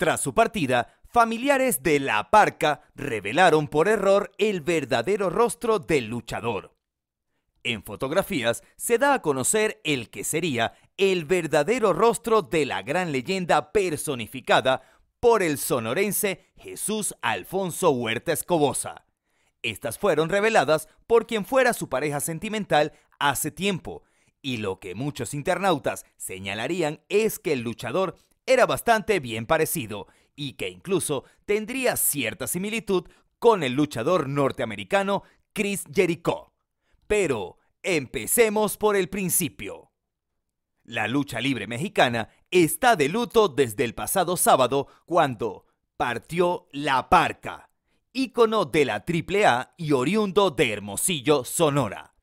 Tras su partida, familiares de La Parca revelaron por error el verdadero rostro del luchador. En fotografías se da a conocer el que sería el verdadero rostro de la gran leyenda personificada por el sonorense Jesús Alfonso Huerta Escobosa. Estas fueron reveladas por quien fuera su pareja sentimental hace tiempo, y lo que muchos internautas señalarían es que el luchador era bastante bien parecido y que incluso tendría cierta similitud con el luchador norteamericano Chris Jericho. Pero empecemos por el principio. La lucha libre mexicana está de luto desde el pasado sábado cuando partió La Parca, ícono de la AAA y oriundo de Hermosillo, Sonora.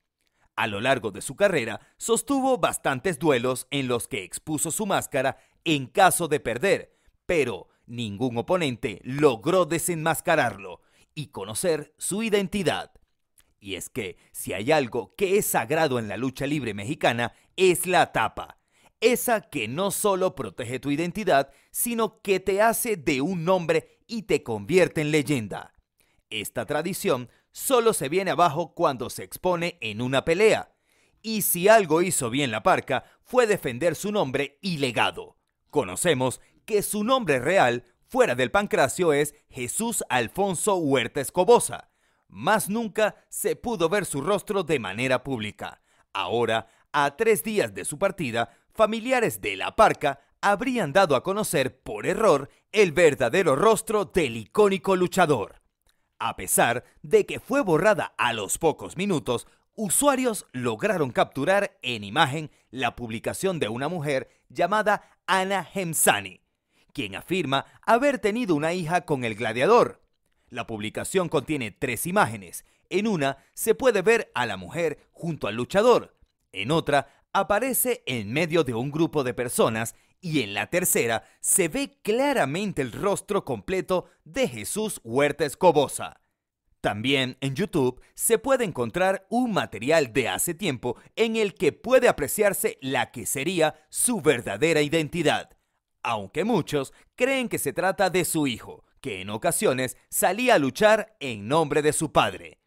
A lo largo de su carrera, sostuvo bastantes duelos en los que expuso su máscara en caso de perder, pero ningún oponente logró desenmascararlo y conocer su identidad. Y es que si hay algo que es sagrado en la lucha libre mexicana es la tapa, esa que no solo protege tu identidad, sino que te hace de un nombre y te convierte en leyenda. Esta tradición solo se viene abajo cuando se expone en una pelea. Y si algo hizo bien la parca fue defender su nombre y legado. Conocemos que su nombre real fuera del pancracio es Jesús Alfonso Huerta Escobosa. Más nunca se pudo ver su rostro de manera pública. Ahora, a tres días de su partida, familiares de la parca habrían dado a conocer por error el verdadero rostro del icónico luchador. A pesar de que fue borrada a los pocos minutos, usuarios lograron capturar en imagen la publicación de una mujer llamada Ana Hemsani, quien afirma haber tenido una hija con el gladiador. La publicación contiene tres imágenes. En una se puede ver a la mujer junto al luchador. En otra aparece en medio de un grupo de personas y en la tercera se ve claramente el rostro completo de Jesús Huerta Escobosa. También en YouTube se puede encontrar un material de hace tiempo en el que puede apreciarse la que sería su verdadera identidad, aunque muchos creen que se trata de su hijo, que en ocasiones salía a luchar en nombre de su padre.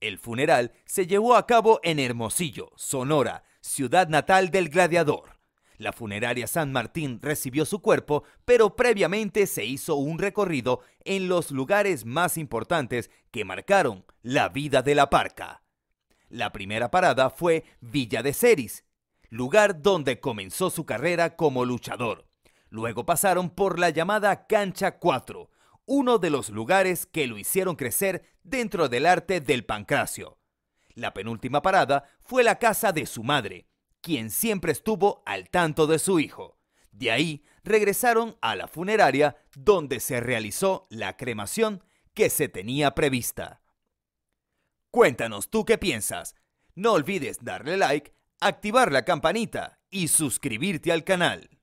El funeral se llevó a cabo en Hermosillo, Sonora, ciudad natal del gladiador. La funeraria San Martín recibió su cuerpo, pero previamente se hizo un recorrido en los lugares más importantes que marcaron la vida de la parca. La primera parada fue Villa de Ceris, lugar donde comenzó su carrera como luchador. Luego pasaron por la llamada Cancha 4, uno de los lugares que lo hicieron crecer dentro del arte del pancracio. La penúltima parada fue la casa de su madre, quien siempre estuvo al tanto de su hijo. De ahí regresaron a la funeraria donde se realizó la cremación que se tenía prevista. Cuéntanos tú qué piensas. No olvides darle like, activar la campanita y suscribirte al canal.